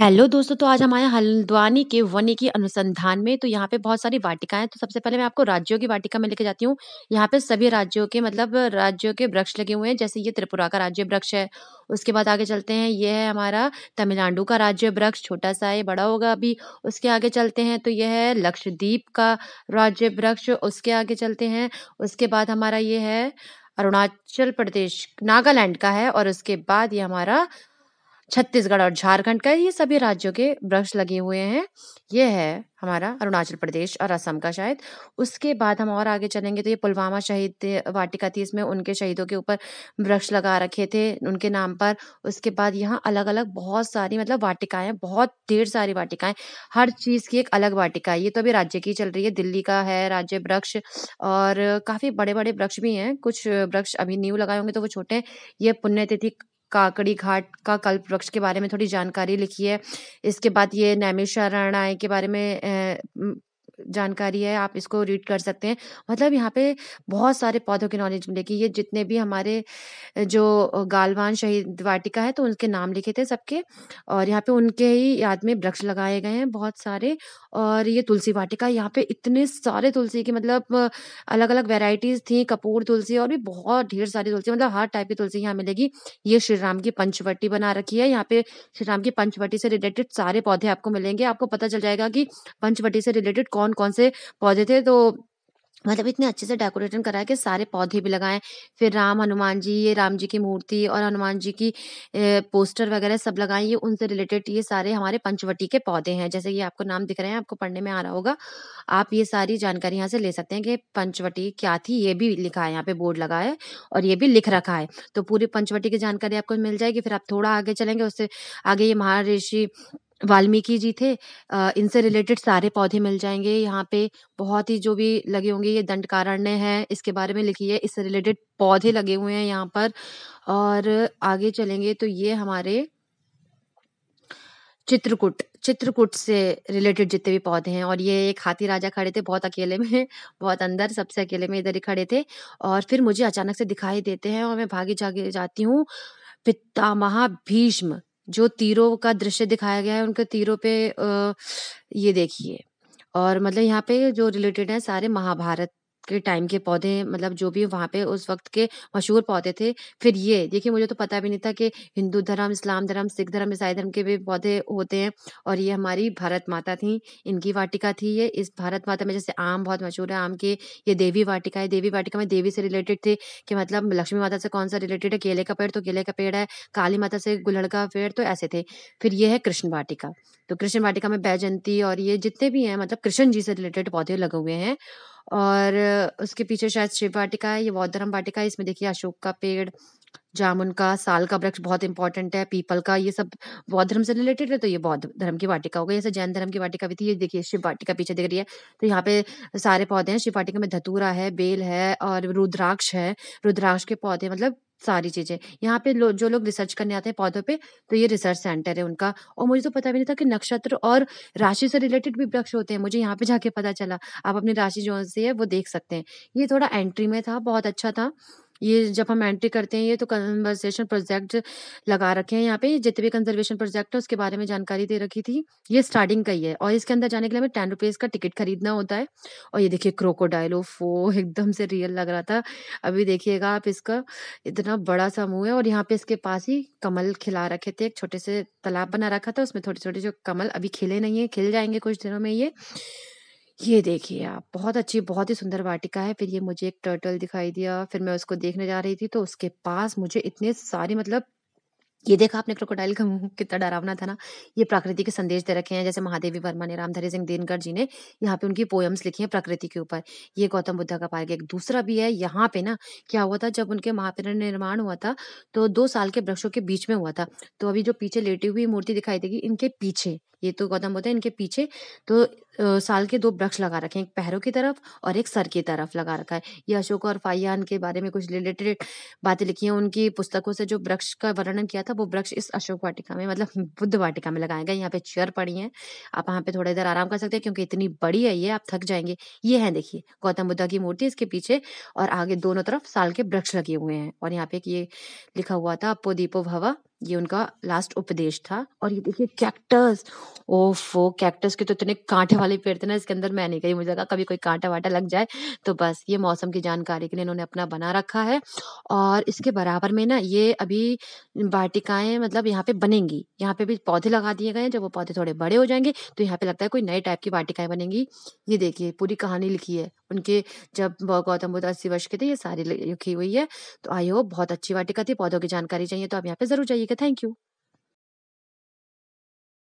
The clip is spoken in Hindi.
हेलो दोस्तों तो आज हम आए हल्द्वानी के वनिकी अनुसंधान में तो यहाँ पे बहुत सारी वाटिकाएं हैं तो सबसे पहले मैं आपको राज्यों की वाटिका में लेके जाती हूँ यहाँ पे सभी राज्यों के मतलब राज्यों के वृक्ष लगे हुए हैं जैसे ये त्रिपुरा का राज्य वृक्ष है उसके बाद आगे चलते हैं ये है हमारा तमिलनाडु का राज्य वृक्ष छोटा सा है बड़ा होगा अभी उसके आगे चलते हैं तो यह है लक्षद्वीप का राज्य वृक्ष उसके आगे चलते हैं उसके बाद हमारा ये है अरुणाचल प्रदेश नागालैंड का है और उसके बाद ये हमारा छत्तीसगढ़ और झारखंड का ये सभी राज्यों के वृक्ष लगे हुए हैं ये है हमारा अरुणाचल प्रदेश और असम का शायद उसके बाद हम और आगे चलेंगे तो ये पुलवामा शहीद वाटिका थी इसमें उनके शहीदों के ऊपर वृक्ष लगा रखे थे उनके नाम पर उसके बाद यहाँ अलग अलग बहुत सारी मतलब वाटिकाएं बहुत ढेर सारी वाटिकाएं हर चीज़ की एक अलग वाटिका है ये तो अभी राज्य की चल रही है दिल्ली का है राज्य वृक्ष और काफ़ी बड़े बड़े वृक्ष भी हैं कुछ वृक्ष अभी न्यू लगाए होंगे तो वो छोटे हैं ये पुण्यतिथि काकड़ी घाट का कल्प वृक्ष के बारे में थोड़ी जानकारी लिखी है इसके बाद ये नैमिषारण्याय के बारे में जानकारी है आप इसको रीड कर सकते हैं मतलब यहाँ पे बहुत सारे पौधों की नॉलेज मिलेगी ये जितने भी हमारे जो गालवान शहीद वाटिका है तो उनके नाम लिखे थे सबके और यहाँ पे उनके ही याद में वृक्ष लगाए गए हैं बहुत सारे और ये तुलसी वाटिका यहाँ पे इतने सारे तुलसी के मतलब अलग अलग वेराइटीज थी कपूर तुलसी और भी बहुत ढेर सारी तुलसी मतलब हर टाइप की तुलसी यहाँ मिलेगी ये श्री राम की पंचवटी बना रखी है यहाँ पे श्री राम की पंचवटी से रिलेटेड सारे पौधे आपको मिलेंगे आपको पता चल जाएगा कि पंचवटी से रिलेटेड कौन कौन कौन से पौधे थे तो मतलब इतने अच्छे से डेकोरेशन करा है कि सारे पौधे भी लगाएं फिर राम हनुमान जी ये राम जी की मूर्ति और हनुमान जी की पोस्टर वगैरह सब लगाएं ये उनसे रिलेटेड ये सारे हमारे पंचवटी के पौधे हैं जैसे ये आपको नाम दिख रहे हैं आपको पढ़ने में आ रहा होगा आप ये सारी जानकारी यहाँ से ले सकते हैं कि पंचवटी क्या थी ये भी लिखा है यहाँ पे बोर्ड लगा है और ये भी लिख रखा है तो पूरी पंचवटी की जानकारी आपको मिल जाएगी फिर आप थोड़ा आगे चलेंगे उससे आगे ये महारिषि वाल्मीकि जी थे इनसे रिलेटेड सारे पौधे मिल जाएंगे यहाँ पे बहुत ही जो भी लगे होंगे ये दंड कारण्य है, इसके बारे में लिखी है, इससे रिलेटेड पौधे लगे हुए हैं यहाँ पर और आगे चलेंगे तो ये हमारे चित्रकूट, चित्रकूट से रिलेटेड जितने भी पौधे हैं और ये एक हाथी राजा खड़े थे बहुत अकेले में, बहुत अंदर सबसे अकेले में इधर ही खड़े थे और फिर मुझे अचानक से दिखाई देते हैं और मैं भागी जागे जाती हूँ, पितामह भीष्म जो तीरों का दृश्य दिखाया गया है उनके तीरों पे ये देखिए और मतलब यहाँ पे जो रिलेटेड है सारे महाभारत के टाइम के पौधे मतलब जो भी वहाँ पे उस वक़्त के मशहूर पौधे थे। फिर ये देखिए मुझे तो पता भी नहीं था कि हिंदू धर्म, इस्लाम धर्म, सिख धर्म, ईसाई धर्म के भी पौधे होते हैं और ये हमारी भारत माता थी इनकी वाटिका थी ये। इस भारत माता में जैसे आम बहुत मशहूर है, आम की ये देवी वाटिका है। देवी वाटिका में देवी से रिलेटेड थे कि मतलब लक्ष्मी माता से कौन-सा रिलेटेड है, केले का पेड़ तो केले का पेड़ है, काली माता से गुल्हड़ का पेड़ तो ऐसे थे। फिर ये है कृष्ण वाटिका, तो कृष्ण वाटिका में बैजंती और ये जितने भी हैं मतलब कृष्ण जी से रिलेटेड पौधे लगे हुए हैं। और उसके पीछे शायद शिव वाटिका है ये बौद्ध धर्म वाटिका है इसमें देखिए अशोक का पेड़ जामुन का साल का वृक्ष बहुत इंपॉर्टेंट है पीपल का ये सब बौद्ध धर्म से रिलेटेड है तो ये बौद्ध धर्म की वाटिका हो गई जैसे जैन धर्म की वाटिका भी थी ये देखिए शिव वाटिका पीछे दिख रही है तो यहाँ पे सारे पौधे हैं शिव वाटिका में धतूरा है बेल है और रुद्राक्ष है रुद्राक्ष के पौधे मतलब सारी चीज़ें। यहाँ पे लो जो लोग रिसर्च करने आते हैं पौधों पे, तो ये रिसर्च सेंटर है उनका और मुझे तो पता भी नहीं था कि नक्षत्र और राशि से रिलेटेड भी वृक्ष होते हैं, मुझे यहाँ पे जाके पता चला। आप अपनी राशि जो सी है, वो देख सकते हैं। ये थोड़ा एंट्री में था, बहुत अच्छा था। ये जब हम एंट्री करते हैं ये तो कन्वर्सेशन प्रोजेक्ट लगा रखे हैं यहाँ पे जितने भी कंजर्वेशन प्रोजेक्ट है उसके बारे में जानकारी दे रखी थी ये स्टार्टिंग का ही है और इसके अंदर जाने के लिए हमें टेन रुपीज़ का टिकट खरीदना होता है और ये देखिए क्रोकोडाइल वो एकदम से रियल लग रहा था अभी देखिएगा आप इसका इतना बड़ा सा मुंह है और यहाँ पे इसके पास ही कमल खिला रखे थे एक छोटे से तालाब बना रखा था उसमें थोड़े छोटे जो कमल अभी खिले नहीं है खिल जाएंगे कुछ दिनों में ये ये देखिए आप, बहुत अच्छी, बहुत ही सुंदर वाटिका है, फिर ये मुझे एक टर्टल दिखाई दिया, फिर मैं उसको देखने जा रही थी तो उसके पास मुझे इतने सारे मतलब ये देखा आपने क्रोकोडाइल का मुंह कितना डरावना था ना? ये प्रकृति के संदेश दे रखे हैं जैसे महादेवी वर्मा ने, रामधारी सिंह दिनकर जी ने यहाँ पे उनकी पोएम्स लिखी हैं प्रकृति के ऊपर। ये गौतम बुद्ध का पार्क एक दूसरा भी है यहाँ पे ना क्या हुआ था जब उनके महापिर निर्माण हुआ था तो दो साल के वृक्षों के बीच में हुआ था। तो अभी जो पीछे लेटी हुई मूर्ति दिखाई देगी इनके पीछे ये तो गौतम बुद्ध है इनके पीछे तो साल के दो वृक्ष लगा रखे हैं एक पैरों की तरफ और एक सर की तरफ लगा रखा है ये अशोक और फाइयान के बारे में कुछ रिलेटेड बातें लिखी हैं उनकी पुस्तकों से जो वृक्ष का वर्णन किया था वो वृक्ष इस अशोक वाटिका में मतलब बुद्ध वाटिका में लगाए गए यहाँ पे चेयर पड़ी है आप वहाँ पे थोड़ा इधर आराम कर सकते हैं क्योंकि इतनी बड़ी है ये आप थक जाएंगे ये है देखिए गौतम बुद्ध की मूर्ति इसके पीछे और आगे दोनों तरफ साल के वृक्ष लगे हुए हैं और यहाँ पे ये लिखा हुआ था अपो दीपो भवा ये उनका लास्ट उपदेश था और ये देखिए कैक्टस ओफो कैक्टस के तो इतने कांटे वाले पेड़ थे ना इसके अंदर मैं नहीं गई मुझे लगा कभी कोई कांटा वाटा लग जाए तो बस ये मौसम की जानकारी के लिए इन्होंने अपना बना रखा है और इसके बराबर में ना ये अभी वाटिकाएं मतलब यहाँ पे बनेंगी यहाँ पे भी पौधे लगा दिए गए हैं जब वो पौधे थोड़े बड़े हो जाएंगे तो यहाँ पे लगता है कोई नए टाइप की वाटिकाएं बनेंगी ये देखिए पूरी कहानी लिखी है उनके जब गौतम बुद्ध अस्सी वर्ष के थे ये सारी लिखी हुई है तो आई होप बहुत अच्छी वाटिका थी पौधों की जानकारी चाहिए तो आप यहाँ पे जरूर जाइए ठीक है थैंक यू